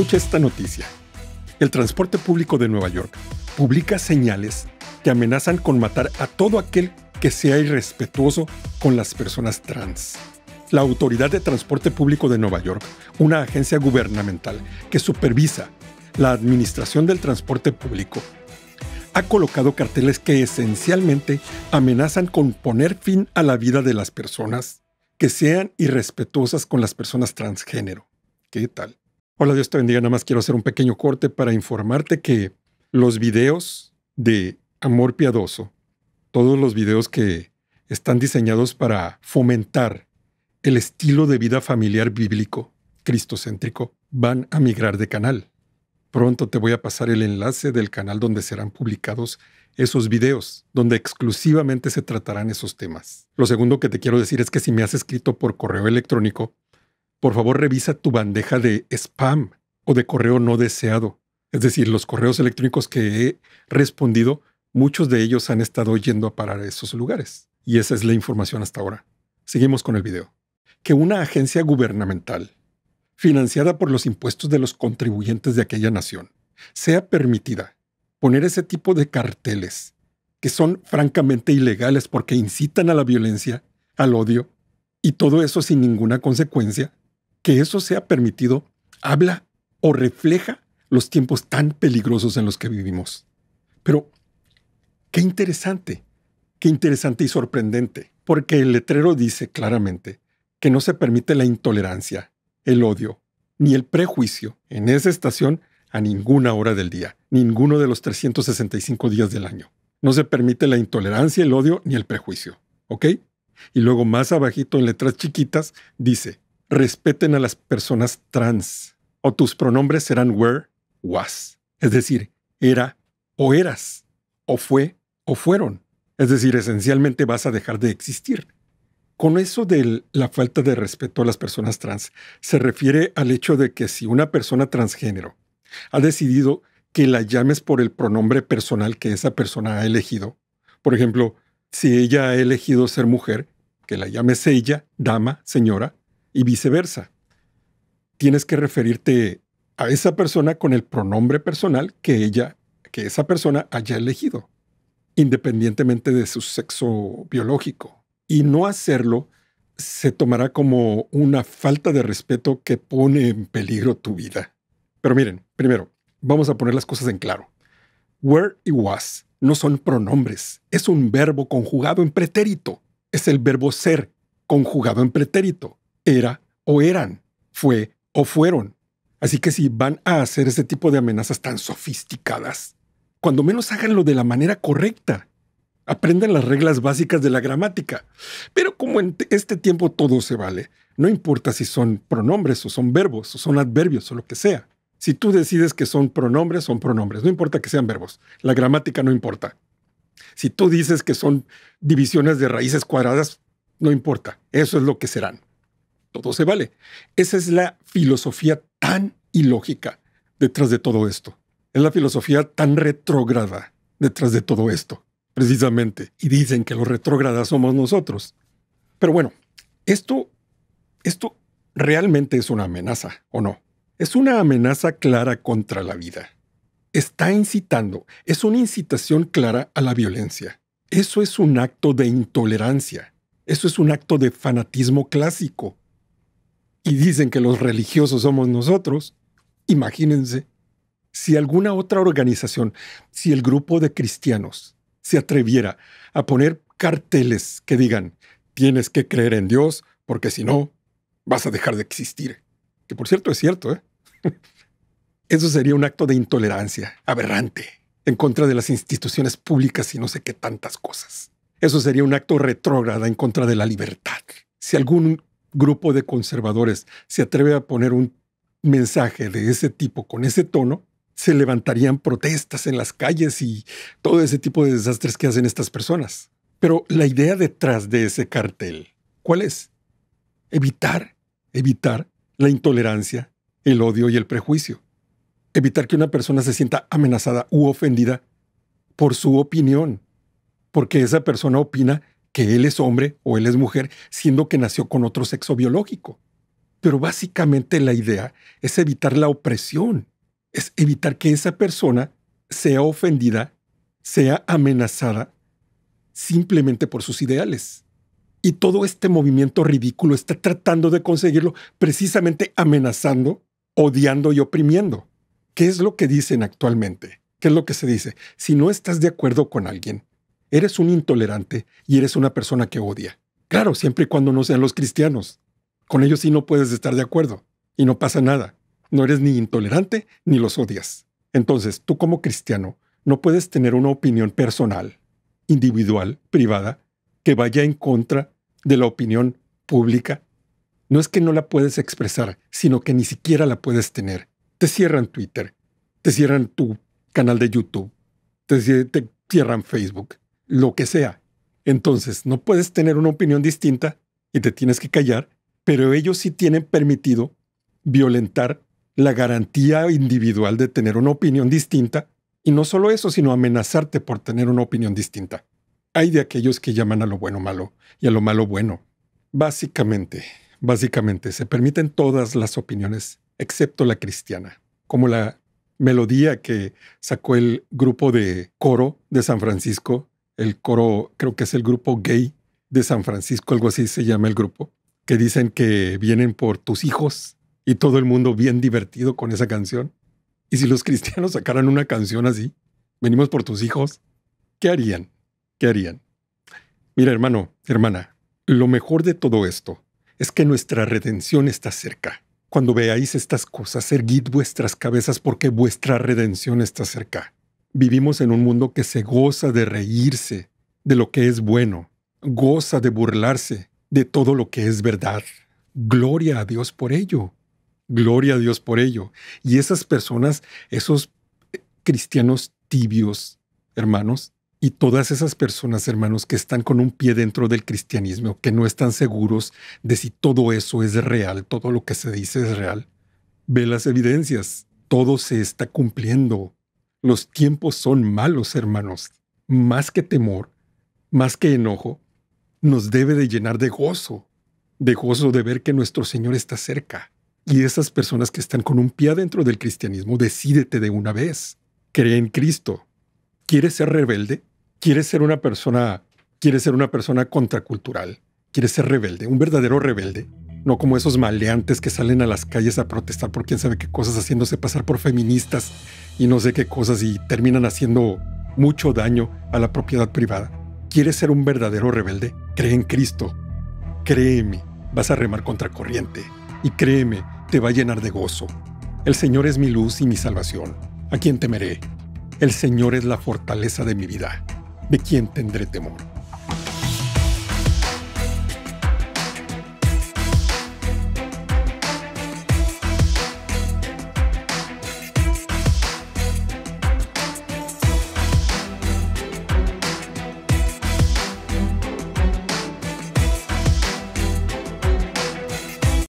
Escucha esta noticia. El transporte público de Nueva York publica señales que amenazan con matar a todo aquel que sea irrespetuoso con las personas trans. La Autoridad de Transporte Público de Nueva York, una agencia gubernamental que supervisa la administración del transporte público, ha colocado carteles que esencialmente amenazan con poner fin a la vida de las personas que sean irrespetuosas con las personas transgénero. ¿Qué tal? Hola, Dios te bendiga. Nada más quiero hacer un pequeño corte para informarte que los videos de Amor Piadoso, todos los videos que están diseñados para fomentar el estilo de vida familiar bíblico, cristocéntrico, van a migrar de canal. Pronto te voy a pasar el enlace del canal donde serán publicados esos videos, donde exclusivamente se tratarán esos temas. Lo segundo que te quiero decir es que si me has escrito por correo electrónico, por favor revisa tu bandeja de spam o de correo no deseado. Es decir, los correos electrónicos que he respondido, muchos de ellos han estado yendo a parar a esos lugares. Y esa es la información hasta ahora. Seguimos con el video. Que una agencia gubernamental, financiada por los impuestos de los contribuyentes de aquella nación, sea permitida poner ese tipo de carteles que son francamente ilegales porque incitan a la violencia, al odio, y todo eso sin ninguna consecuencia, que eso sea permitido habla o refleja los tiempos tan peligrosos en los que vivimos. Pero qué interesante, qué interesante y sorprendente, porque el letrero dice claramente que no se permite la intolerancia, el odio, ni el prejuicio en esa estación a ninguna hora del día, ninguno de los 365 días del año. No se permite la intolerancia, el odio ni el prejuicio. ¿Ok? Y luego más abajito en letras chiquitas dice, respeten a las personas trans o tus pronombres serán were, was. Es decir, era o eras, o fue o fueron. Es decir, esencialmente vas a dejar de existir. Con eso de la falta de respeto a las personas trans, se refiere al hecho de que si una persona transgénero ha decidido que la llames por el pronombre personal que esa persona ha elegido, por ejemplo, si ella ha elegido ser mujer, que la llames ella, dama, señora, y viceversa. Tienes que referirte a esa persona con el pronombre personal que ella, que esa persona haya elegido, independientemente de su sexo biológico. Y no hacerlo se tomará como una falta de respeto que pone en peligro tu vida. Pero miren, primero, vamos a poner las cosas en claro. Were y was no son pronombres, es un verbo conjugado en pretérito. Es el verbo ser conjugado en pretérito era o eran, fue o fueron. Así que si van a hacer ese tipo de amenazas tan sofisticadas, cuando menos háganlo de la manera correcta. Aprendan las reglas básicas de la gramática. Pero como en este tiempo todo se vale, no importa si son pronombres o son verbos o son adverbios o lo que sea. Si tú decides que son pronombres, son pronombres. No importa que sean verbos. La gramática no importa. Si tú dices que son divisiones de raíces cuadradas, no importa. Eso es lo que serán todo se vale. Esa es la filosofía tan ilógica detrás de todo esto. Es la filosofía tan retrógrada detrás de todo esto, precisamente. Y dicen que los retrógradas somos nosotros. Pero bueno, esto, esto realmente es una amenaza, ¿o no? Es una amenaza clara contra la vida. Está incitando, es una incitación clara a la violencia. Eso es un acto de intolerancia. Eso es un acto de fanatismo clásico y dicen que los religiosos somos nosotros, imagínense si alguna otra organización, si el grupo de cristianos se atreviera a poner carteles que digan, tienes que creer en Dios porque si no, vas a dejar de existir. Que por cierto es cierto, ¿eh? Eso sería un acto de intolerancia aberrante en contra de las instituciones públicas y no sé qué tantas cosas. Eso sería un acto retrógrada en contra de la libertad. Si algún grupo de conservadores se atreve a poner un mensaje de ese tipo con ese tono, se levantarían protestas en las calles y todo ese tipo de desastres que hacen estas personas. Pero la idea detrás de ese cartel, ¿cuál es? Evitar, evitar la intolerancia, el odio y el prejuicio. Evitar que una persona se sienta amenazada u ofendida por su opinión, porque esa persona opina que él es hombre o él es mujer, siendo que nació con otro sexo biológico. Pero básicamente la idea es evitar la opresión, es evitar que esa persona sea ofendida, sea amenazada simplemente por sus ideales. Y todo este movimiento ridículo está tratando de conseguirlo precisamente amenazando, odiando y oprimiendo. ¿Qué es lo que dicen actualmente? ¿Qué es lo que se dice? Si no estás de acuerdo con alguien, eres un intolerante y eres una persona que odia. Claro, siempre y cuando no sean los cristianos. Con ellos sí no puedes estar de acuerdo y no pasa nada. No eres ni intolerante ni los odias. Entonces, tú como cristiano no puedes tener una opinión personal, individual, privada, que vaya en contra de la opinión pública. No es que no la puedes expresar, sino que ni siquiera la puedes tener. Te cierran Twitter, te cierran tu canal de YouTube, te, te cierran Facebook, lo que sea. Entonces, no puedes tener una opinión distinta y te tienes que callar, pero ellos sí tienen permitido violentar la garantía individual de tener una opinión distinta y no solo eso, sino amenazarte por tener una opinión distinta. Hay de aquellos que llaman a lo bueno malo y a lo malo bueno. Básicamente, básicamente se permiten todas las opiniones excepto la cristiana, como la melodía que sacó el grupo de coro de San Francisco el coro, creo que es el grupo gay de San Francisco, algo así se llama el grupo, que dicen que vienen por tus hijos y todo el mundo bien divertido con esa canción. Y si los cristianos sacaran una canción así, venimos por tus hijos, ¿qué harían? ¿Qué harían? Mira, hermano, hermana, lo mejor de todo esto es que nuestra redención está cerca. Cuando veáis estas cosas, erguid vuestras cabezas porque vuestra redención está cerca. Vivimos en un mundo que se goza de reírse de lo que es bueno, goza de burlarse de todo lo que es verdad. Gloria a Dios por ello. Gloria a Dios por ello. Y esas personas, esos eh, cristianos tibios, hermanos, y todas esas personas, hermanos, que están con un pie dentro del cristianismo, que no están seguros de si todo eso es real, todo lo que se dice es real, ve las evidencias, todo se está cumpliendo. Los tiempos son malos, hermanos. Más que temor, más que enojo, nos debe de llenar de gozo, de gozo de ver que nuestro Señor está cerca. Y esas personas que están con un pie dentro del cristianismo, decídete de una vez. Cree en Cristo. ¿Quieres ser rebelde? ¿Quieres ser una persona, quieres ser una persona contracultural? ¿Quieres ser rebelde, un verdadero rebelde? no como esos maleantes que salen a las calles a protestar por quién sabe qué cosas, haciéndose pasar por feministas y no sé qué cosas y terminan haciendo mucho daño a la propiedad privada. ¿Quieres ser un verdadero rebelde? Cree en Cristo. Créeme, vas a remar corriente Y créeme, te va a llenar de gozo. El Señor es mi luz y mi salvación. ¿A quién temeré? El Señor es la fortaleza de mi vida. ¿De quién tendré temor?